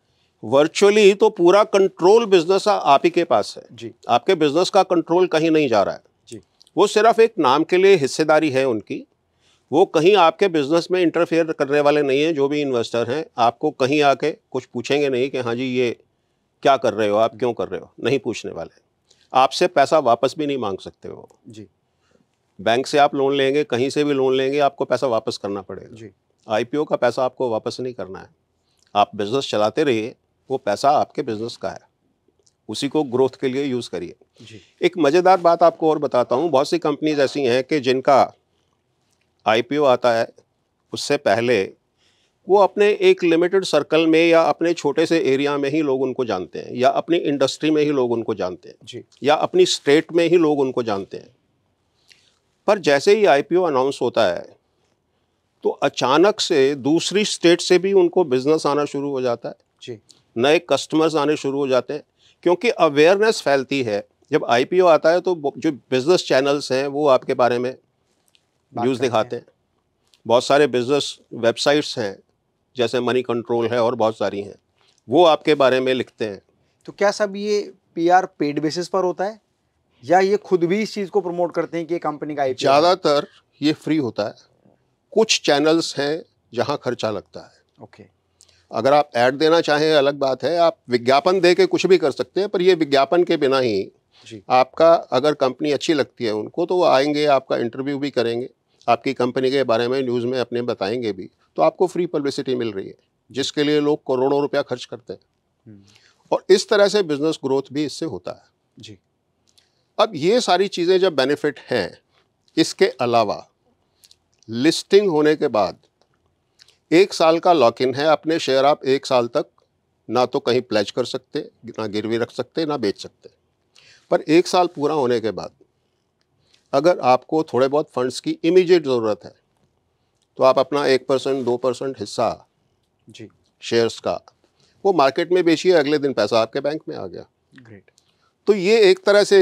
वर्चुअली तो पूरा कंट्रोल बिजनेस आप ही के पास है जी आपके बिजनेस का कंट्रोल कहीं नहीं जा रहा है जी वो सिर्फ एक नाम के लिए हिस्सेदारी है उनकी वो कहीं आपके बिजनेस में इंटरफेयर करने वाले नहीं हैं जो भी इन्वेस्टर हैं आपको कहीं आके कुछ पूछेंगे नहीं कि हाँ जी ये क्या कर रहे हो आप क्यों कर रहे हो नहीं पूछने वाले आपसे पैसा वापस भी नहीं मांग सकते वो जी बैंक से आप लोन लेंगे कहीं से भी लोन लेंगे आपको पैसा वापस करना पड़ेगा जी आईपीओ का पैसा आपको वापस नहीं करना है आप बिज़नेस चलाते रहिए वो पैसा आपके बिज़नेस का है उसी को ग्रोथ के लिए यूज़ करिए एक मज़ेदार बात आपको और बताता हूँ बहुत सी कंपनीज ऐसी हैं कि जिनका आईपीओ आता है उससे पहले वो अपने एक लिमिटेड सर्कल में या अपने छोटे से एरिया में ही लोग उनको जानते हैं या अपनी इंडस्ट्री में ही लोग उनको जानते हैं जी या अपनी स्टेट में ही लोग उनको जानते हैं पर जैसे ही आईपीओ अनाउंस होता है तो अचानक से दूसरी स्टेट से भी उनको बिजनेस आना शुरू हो जाता है जी नए कस्टमर्स आने शुरू हो जाते हैं क्योंकि अवेयरनेस फैलती है जब आईपीओ आता है तो जो बिज़नेस चैनल्स हैं वो आपके बारे में न्यूज़ दिखाते हैं बहुत सारे बिज़नेस वेबसाइट्स हैं जैसे मनी कंट्रोल है और बहुत सारी हैं वो आपके बारे में लिखते हैं तो क्या सब ये पीआर पेड बेसिस पर होता है या ये खुद भी इस चीज़ को प्रमोट करते हैं कि कंपनी का ज़्यादातर ये फ्री होता है कुछ चैनल्स हैं जहाँ खर्चा लगता है ओके अगर आप ऐड देना चाहें अलग बात है आप विज्ञापन दे के कुछ भी कर सकते हैं पर ये विज्ञापन के बिना ही जी। आपका अगर कंपनी अच्छी लगती है उनको तो वो आएंगे आपका इंटरव्यू भी करेंगे आपकी कंपनी के बारे में न्यूज़ में अपने बताएंगे भी तो आपको फ्री पब्लिसिटी मिल रही है जिसके लिए लोग करोड़ों रुपया खर्च करते हैं हम्म। और इस तरह से बिजनेस ग्रोथ भी इससे होता है जी अब ये सारी चीज़ें जब बेनिफिट हैं इसके अलावा लिस्टिंग होने के बाद एक साल का लॉक इन है अपने शेयर आप एक साल तक ना तो कहीं प्लेज कर सकते ना गिरवी रख सकते ना बेच सकते पर एक साल पूरा होने के बाद अगर आपको थोड़े बहुत फंड्स की इमीडिएट ज़रूरत है तो आप अपना एक परसेंट दो परसेंट हिस्सा जी शेयर्स का वो मार्केट में बेचिए अगले दिन पैसा आपके बैंक में आ गया ग्रेट तो ये एक तरह से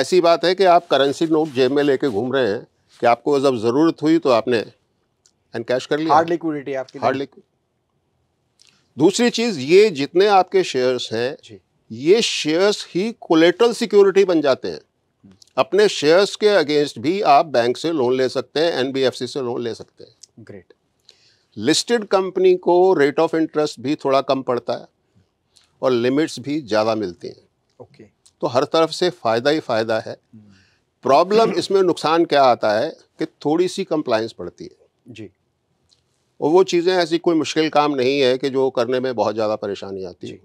ऐसी बात है कि आप करेंसी नोट जेब में लेके घूम रहे हैं कि आपको जब ज़रूरत हुई तो आपने एंड कैश कर लिया हार्ड लिक्विडिटी आपकी हार्ड लिक्विड दूसरी चीज़ ये जितने आपके शेयर्स हैं ये शेयर्स ही कोलेटरल सिक्योरिटी बन जाते हैं अपने शेयर्स के अगेंस्ट भी आप बैंक से लोन ले सकते हैं एनबीएफसी से लोन ले सकते हैं ग्रेट लिस्टेड कंपनी को रेट ऑफ इंटरेस्ट भी थोड़ा कम पड़ता है और लिमिट्स भी ज़्यादा मिलती हैं ओके okay. तो हर तरफ से फ़ायदा ही फ़ायदा है प्रॉब्लम hmm. इसमें नुकसान क्या आता है कि थोड़ी सी कंप्लाइंस पड़ती है जी और वो चीज़ें ऐसी कोई मुश्किल काम नहीं है कि जो करने में बहुत ज़्यादा परेशानी आती है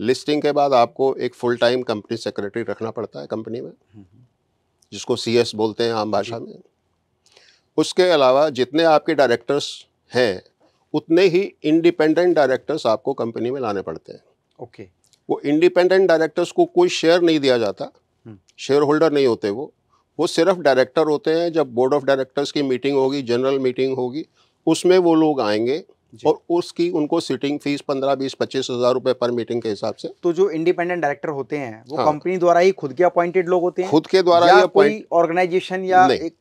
लिस्टिंग के बाद आपको एक फुल टाइम कंपनी सेक्रेटरी रखना पड़ता है कंपनी में hmm. जिसको सीएस बोलते हैं आम भाषा में उसके अलावा जितने आपके डायरेक्टर्स हैं उतने ही इंडिपेंडेंट डायरेक्टर्स आपको कंपनी में लाने पड़ते हैं ओके okay. वो इंडिपेंडेंट डायरेक्टर्स को कोई शेयर नहीं दिया जाता शेयर हम्म। होल्डर नहीं होते वो वो सिर्फ डायरेक्टर होते हैं जब बोर्ड ऑफ डायरेक्टर्स की मीटिंग होगी जनरल मीटिंग होगी उसमें वो लोग आएंगे और उसकी उनको सिटिंग फीस पंद्रह बीस पच्चीस हजार रुपए पर मीटिंग के हिसाब से तो जो इंडिपेंडेंट डायरेक्टर होते हैं वो हाँ। कंपनी द्वारा ही खुद के अपॉइंटेड लोग होते हैं खुद के द्वारा या कोई ऑर्गेनाइजेशन या एक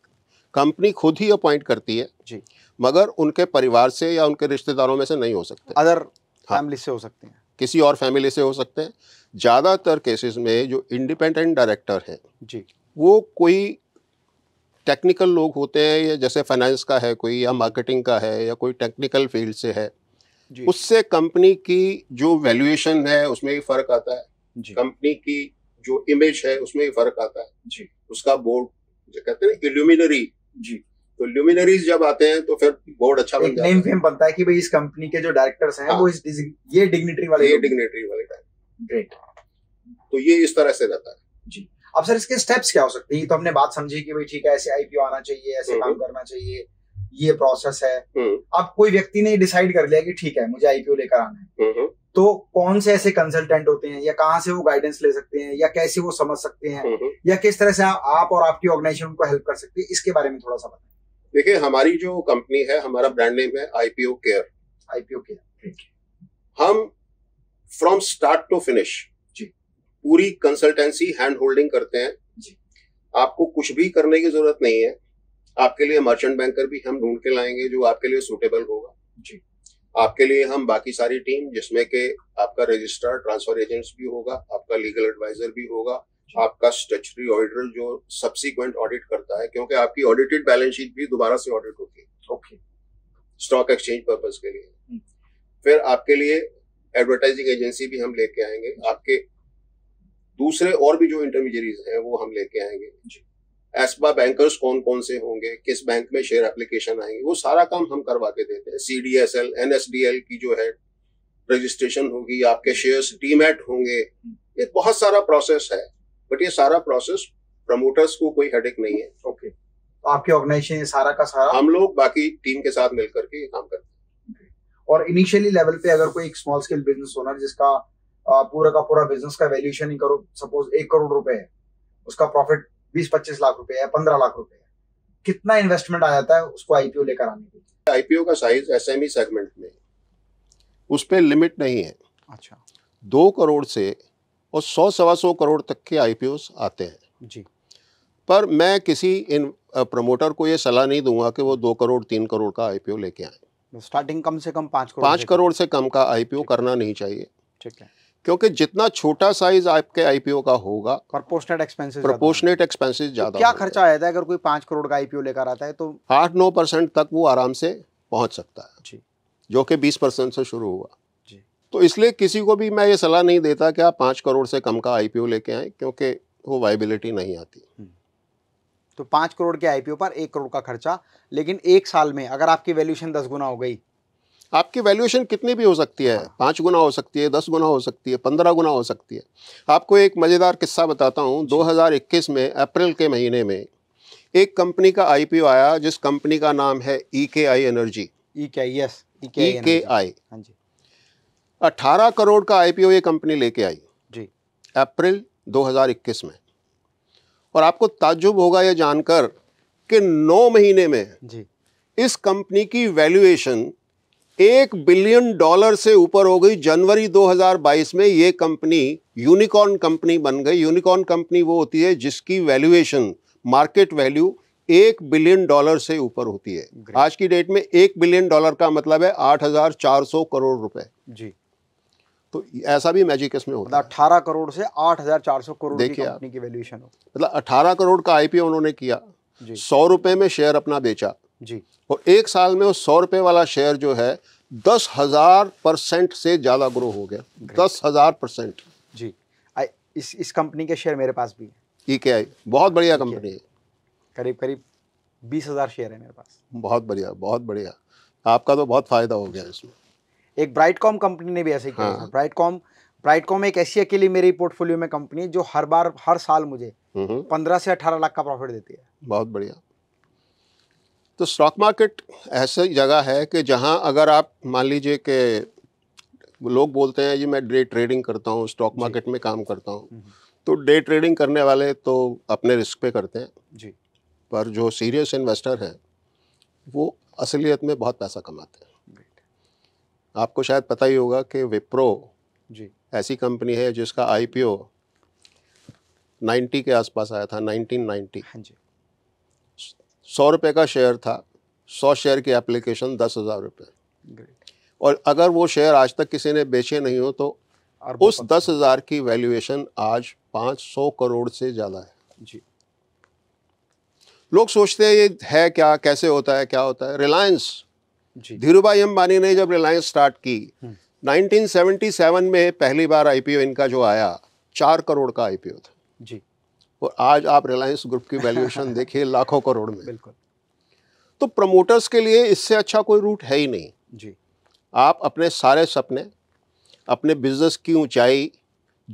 कंपनी खुद ही अपॉइंट करती है जी मगर उनके परिवार से या उनके रिश्तेदारों में से नहीं हो सकते अदर हाँ, से हो सकते हैं किसी और फैमिली से हो सकते हैं ज़्यादातर केसेस में जो इंडिपेंडेंट डायरेक्टर हैं जी वो कोई टेक्निकल लोग होते हैं या जैसे फाइनेंस का है कोई या मार्केटिंग का है या कोई टेक्निकल फील्ड से है उससे कंपनी की जो वैल्यूएशन है उसमें भी फर्क आता है कंपनी की जो इमेज है उसमें भी फर्क आता है जी उसका बोर्ड जो कहते हैं इल्यूमिनरी जी तो ल्यूमिनरीज जब आते हैं तो फिर बोर्ड अच्छा बन जाता है बनता है कि भाई इस कंपनी के जो डायरेक्टर्स हैं हाँ। वो इस ये डिग्नेटरी वाले ये डिग्नेटरी वाले ग्रेट तो ये इस तरह से रहता है जी अब सर इसके स्टेप्स क्या हो सकते हैं तो हमने बात समझी कि भाई ठीक है ऐसे आईपीओ आना चाहिए ऐसे काम हम्म। करना चाहिए ये प्रोसेस है हम्म। अब कोई व्यक्ति ने डिसाइड कर लिया कि ठीक है मुझे आईपीओ लेकर आना है हम्म, तो कौन से ऐसे कंसल्टेंट होते हैं या कहाँ से वो गाइडेंस ले सकते हैं या कैसे वो समझ सकते हैं हम्म, हम्म। या किस तरह से आप, और आपकी ऑर्गेनाइजेशन उनको हेल्प कर सकते है इसके बारे में थोड़ा सा बताएं देखिए हमारी जो कंपनी है हमारा ब्रांड नेम है आईपीओ केयर आईपीओ केयर हम फ्रॉम स्टार्ट टू फिनिश पूरी कंसल्टेंसी हैंड होल्डिंग करते हैं जी। आपको कुछ भी करने की जरूरत नहीं है आपके लिए मर्चेंट बैंकर भी हम ढूंढ के लाएंगे जो आपके लिए सुटेबल होगा आपके लिए हम बाकी सारी टीम जिसमें के आपका रजिस्ट्रार ट्रांसफर एजेंट्स भी होगा आपका लीगल एडवाइजर भी होगा आपका स्टेचरी ऑडिटर जो सब्सिक्वेंट ऑडिट करता है क्योंकि आपकी ऑडिटेड बैलेंस शीट भी दोबारा से ऑडिट होती है ओके स्टॉक एक्सचेंज पर्पज के लिए hmm. फिर आपके लिए एडवर्टाइजिंग एजेंसी भी हम लेके आएंगे आपके दूसरे और भी जो इंटरमीडियरीज हैं वो हम लेके आएंगे एस्पा बैंकर्स कौन कौन से होंगे किस बैंक में शेयर एप्लीकेशन आएंगे वो सारा काम हम करवा के देते हैं C D S L N S D L की जो है रजिस्ट्रेशन होगी आपके शेयर्स डीमेट होंगे ये बहुत सारा प्रोसेस है बट ये सारा प्रोसेस प्रमोटर्स को कोई हेडेक नहीं है ओके okay. तो आपके ऑर्गेनाइजेशन सारा का सारा हम लोग बाकी टीम के साथ मिलकर के ये काम करते हैं और इनिशियली लेवल पे अगर कोई एक स्मॉल स्केल बिजनेस ओनर जिसका पूरा का पूरा बिजनेस का वैल्यूएशन ही करो सपोज एक करोड़ रुपए है उसका प्रॉफिट बीस पच्चीस लाख रुपए है पंद्रह लाख रुपए है कितना इन्वेस्टमेंट आ जाता है उसको आईपीओ लेकर आने के लिए आईपीओ का साइज एसएमई सेगमेंट में उस पर लिमिट नहीं है अच्छा दो करोड़ से और सौ सवा सौ करोड़ तक के आई आते हैं जी पर मैं किसी इन प्रमोटर को ये सलाह नहीं दूंगा कि वो दो करोड़ तीन करोड़ का आईपीओ लेके आए स्टार्टिंग तो कम से कम पाँच करोड़ पाँच करोड़ से कम का आईपीओ करना नहीं चाहिए ठीक है क्योंकि जितना छोटा साइज आपके आईपीओ का होगा प्रोपोर्शनेट एक्सपेंसेस प्रोपोर्शनेट एक्सपेंसेस ज्यादा क्या खर्चा आया था अगर कोई पांच करोड़ का आईपीओ लेकर आता है तो आठ नौ परसेंट तक वो आराम से पहुंच सकता है जी जो कि बीस परसेंट से शुरू हुआ जी तो इसलिए किसी को भी मैं ये सलाह नहीं देता कि आप पांच करोड़ से कम का आईपीओ लेके आए क्योंकि वो वाइबिलिटी नहीं आती हम्म। तो पांच करोड़ के आईपीओ पर एक करोड़ का खर्चा लेकिन एक साल में अगर आपकी वैल्यूशन दस गुना हो गई आपकी वैल्यूएशन कितनी भी हो सकती है पाँच गुना हो सकती है दस गुना हो सकती है पंद्रह गुना हो सकती है आपको एक मज़ेदार किस्सा बताता हूँ 2021 में अप्रैल के महीने में एक कंपनी का आई आया जिस कंपनी का नाम है ई के आई एनर्जी ई के आई यस ई के आई हाँ जी अट्ठारह करोड़ का आई ये कंपनी लेके आई जी अप्रैल 2021 में और आपको ताज्जुब होगा ये जानकर कि नौ महीने में जी इस कंपनी की वैल्यूएशन एक बिलियन डॉलर से ऊपर हो गई जनवरी 2022 में ये कंपनी यूनिकॉर्न कंपनी बन गई यूनिकॉर्न कंपनी वो होती है जिसकी वैल्यूएशन मार्केट वैल्यू एक बिलियन डॉलर से ऊपर होती है आज की डेट में एक बिलियन डॉलर का मतलब है आठ हजार चार सौ करोड़ रुपए जी तो ऐसा भी मैजिक इसमें होता है अठारह करोड़ से आठ हजार चार सौ करोड़ देखिए वैल्यूएशन मतलब अठारह करोड़ का आईपीओ उन्होंने किया सौ रुपए में शेयर अपना बेचा जी और एक साल में वो सौ रुपये वाला शेयर जो है दस हज़ार परसेंट से ज़्यादा ग्रो हो गया दस हज़ार परसेंट जी आ, इस इस कंपनी के शेयर मेरे पास भी है ई के आई बहुत बढ़िया कंपनी e है करीब करीब बीस हज़ार शेयर है मेरे पास बहुत बढ़िया बहुत बढ़िया आपका तो बहुत फ़ायदा हो गया इसमें एक ब्राइटकॉम कंपनी ने भी ऐसे किया हाँ। ब्राइटकॉम ब्राइटकॉम एक ऐसी अकेली मेरी पोर्टफोलियो में कंपनी है जो हर बार हर साल मुझे हम्म। पंद्रह से अठारह लाख का प्रॉफिट देती है बहुत बढ़िया तो स्टॉक मार्केट ऐसी जगह है कि जहाँ अगर आप मान लीजिए कि लोग बोलते हैं जी मैं डे ट्रेडिंग करता हूँ स्टॉक मार्केट में काम करता हूँ हम्म, हम्म। तो डे ट्रेडिंग करने वाले तो अपने रिस्क पे करते हैं जी पर जो सीरियस इन्वेस्टर हैं वो असलियत में बहुत पैसा कमाते हैं आपको शायद पता ही होगा कि विप्रो जी ऐसी कंपनी है जिसका आईपीओ 90 के आसपास आया था 1990 नाइन्टी हाँ जी सौ रुपये का शेयर था सौ शेयर की एप्लीकेशन दस हज़ार रुपये और अगर वो शेयर आज तक किसी ने बेचे नहीं हो तो उस दस हज़ार की वैल्यूएशन आज पाँच सौ करोड़ से ज़्यादा है जी लोग सोचते हैं ये है क्या कैसे होता है क्या होता है रिलायंस धीरू भाई अंबानी ने जब रिलायंस स्टार्ट की 1977 हम्म। में पहली बार आईपीओ इनका जो आया चार करोड़ का आईपीओ था जी और आज आप रिलायंस ग्रुप की वैल्यूएशन देखिए लाखों करोड़ में बिल्कुल तो प्रमोटर्स के लिए इससे अच्छा कोई रूट है ही नहीं जी आप अपने सारे सपने अपने बिजनेस की ऊंचाई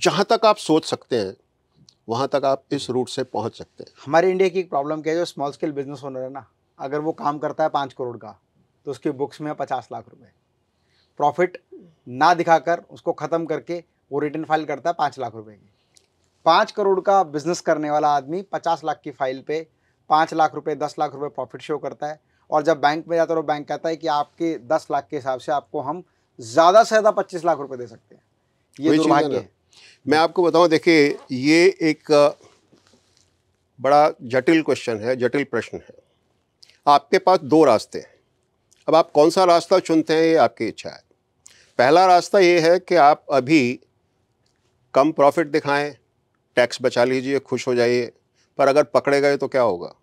जहाँ तक आप सोच सकते हैं वहाँ तक आप इस रूट से पहुँच सकते हैं हमारे इंडिया की एक प्रॉब्लम क्या है जो स्मॉल स्केल बिजनेस ओनर है ना अगर वो काम करता है पाँच करोड़ का तो उसकी बुक्स में पचास लाख रुपए प्रॉफिट ना दिखाकर उसको ख़त्म करके वो रिटर्न फाइल करता है पाँच लाख रुपए की पाँच करोड़ का बिजनेस करने वाला आदमी पचास लाख की फाइल पे पाँच लाख रुपए दस लाख रुपए प्रॉफिट शो करता है और जब बैंक में जाता है तो बैंक कहता है कि आपके दस लाख के हिसाब से आपको हम ज़्यादा से ज़्यादा पच्चीस लाख रुपए दे सकते हैं ये दुर्भाग्य है मैं आपको बताऊं देखिए ये एक बड़ा जटिल क्वेश्चन है जटिल प्रश्न है आपके पास दो रास्ते हैं अब आप कौन सा रास्ता चुनते हैं ये आपकी इच्छा है पहला रास्ता ये है कि आप अभी कम प्रॉफिट दिखाएं टैक्स बचा लीजिए खुश हो जाइए पर अगर पकड़े गए तो क्या होगा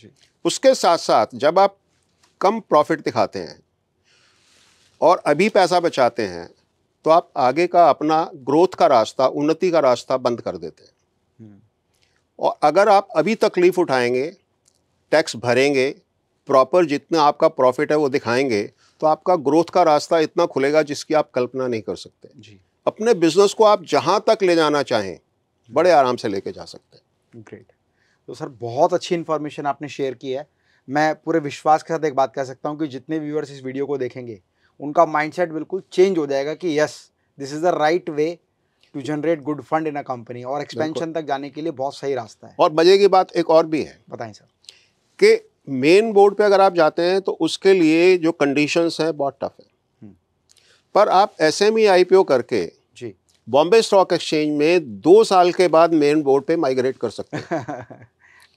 जी उसके साथ साथ जब आप कम प्रॉफिट दिखाते हैं और अभी पैसा बचाते हैं तो आप आगे का अपना ग्रोथ का रास्ता उन्नति का रास्ता बंद कर देते हैं हम्म। और अगर आप अभी तकलीफ उठाएंगे टैक्स भरेंगे प्रॉपर जितना आपका प्रॉफिट है वो दिखाएंगे तो आपका ग्रोथ का रास्ता इतना खुलेगा जिसकी आप कल्पना नहीं कर सकते जी अपने बिजनेस को आप जहाँ तक ले जाना चाहें बड़े आराम से लेके जा सकते हैं ग्रेट तो सर बहुत अच्छी इन्फॉर्मेशन आपने शेयर की है मैं पूरे विश्वास के साथ एक बात कह सकता हूँ कि जितने व्यूअर्स इस वीडियो को देखेंगे उनका माइंडसेट बिल्कुल चेंज हो जाएगा कि yes this is the right way to generate good fund in a company और एक्सपेंशन तक जाने के लिए बहुत सही रास्ता है और मजे की बात एक और भी है बताएं सर कि मेन बोर्ड पे अगर आप जाते हैं तो उसके लिए जो कंडीशंस हैं बहुत टफ है हम्म। पर आप एस एम e, करके बॉम्बे स्टॉक एक्सचेंज में दो साल के बाद मेन बोर्ड पे माइग्रेट कर सकते हैं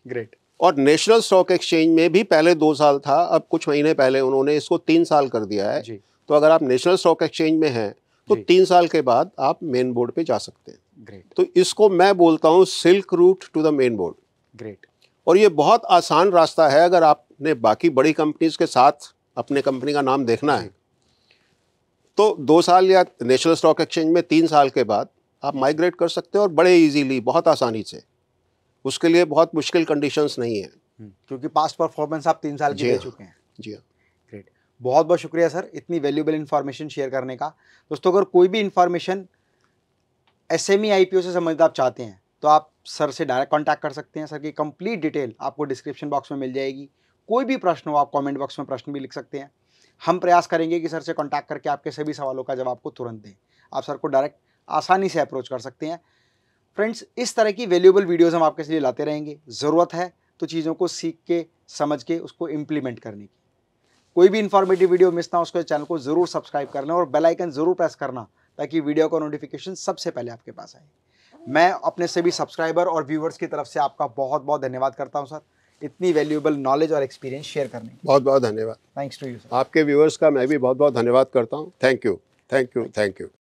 ग्रेट और नेशनल स्टॉक एक्सचेंज में भी पहले दो साल था अब कुछ महीने पहले उन्होंने इसको तीन साल कर दिया है जी। तो अगर आप नेशनल स्टॉक एक्सचेंज में हैं तो तीन साल के बाद आप मेन बोर्ड पे जा सकते हैं ग्रेट तो इसको मैं बोलता हूँ silk route to the main board great और ये बहुत आसान रास्ता है अगर आपने बाकी बड़ी कंपनीज के साथ अपने कंपनी का नाम देखना है तो दो साल या नेशनल स्टॉक एक्सचेंज में तीन साल के बाद आप माइग्रेट कर सकते हो और बड़े इजीली बहुत आसानी से उसके लिए बहुत मुश्किल कंडीशंस नहीं है हम्म, क्योंकि पास्ट परफॉर्मेंस आप तीन साल की दे हाँ। चुके हैं जी हाँ ग्रेट बहुत बहुत शुक्रिया सर इतनी वैल्यूबल इन्फॉर्मेशन शेयर करने का दोस्तों अगर कोई भी इन्फॉर्मेशन एस एम से संबंधित आप चाहते हैं तो आप सर से डायरेक्ट कॉन्टैक्ट कर सकते हैं सर की कंप्लीट डिटेल आपको डिस्क्रिप्शन बॉक्स में मिल जाएगी कोई भी प्रश्न हो आप कमेंट बॉक्स में प्रश्न भी लिख सकते हैं हम प्रयास करेंगे कि सर से कॉन्टैक्ट करके आपके सभी सवालों का जवाब को तुरंत दें आप सर को डायरेक्ट आसानी से अप्रोच कर सकते हैं फ्रेंड्स इस तरह की वैल्यूएबल वीडियोज़ हम आपके लिए लाते रहेंगे ज़रूरत है तो चीज़ों को सीख के समझ के उसको इम्प्लीमेंट करने की कोई भी इन्फॉर्मेटिव वीडियो मिस ना उसके चैनल को ज़रूर सब्सक्राइब करना और बेल आइकन ज़रूर प्रेस करना ताकि वीडियो का नोटिफिकेशन सबसे पहले आपके पास आए मैं अपने सभी सब्सक्राइबर और व्यूवर्स की तरफ से आपका बहुत बहुत धन्यवाद करता हूँ सर इतनी वैल्यूएबल नॉलेज और एक्सपीरियंस शेयर करने की बहुत बहुत धन्यवाद थैंक्स टू यू आपके व्यूअर्स का मैं भी बहुत बहुत धन्यवाद करता हूँ thank you thank you thank you